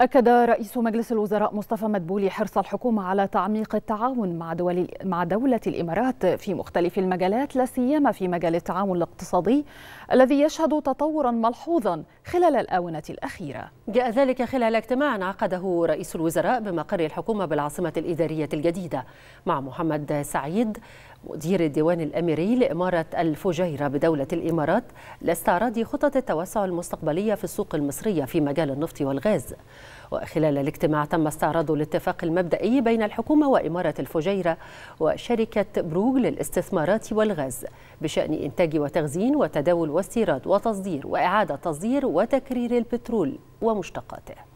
أكد رئيس مجلس الوزراء مصطفى مدبولي حرص الحكومة على تعميق التعاون مع دول مع دولة الإمارات في مختلف المجالات لا سيما في مجال التعاون الاقتصادي الذي يشهد تطورا ملحوظا خلال الآونة الأخيرة. جاء ذلك خلال اجتماع عقده رئيس الوزراء بمقر الحكومة بالعاصمة الإدارية الجديدة مع محمد سعيد مدير الديوان الأميري لإمارة الفجيرة بدولة الإمارات لاستعراض خطط التوسع المستقبلية في السوق المصرية في مجال النفط والغاز. وخلال الاجتماع تم استعراض الاتفاق المبدئي بين الحكومة وإمارة الفجيرة وشركة بروغ للاستثمارات والغاز بشأن إنتاج وتخزين وتداول واستيراد وتصدير وإعادة تصدير وتكرير البترول ومشتقاته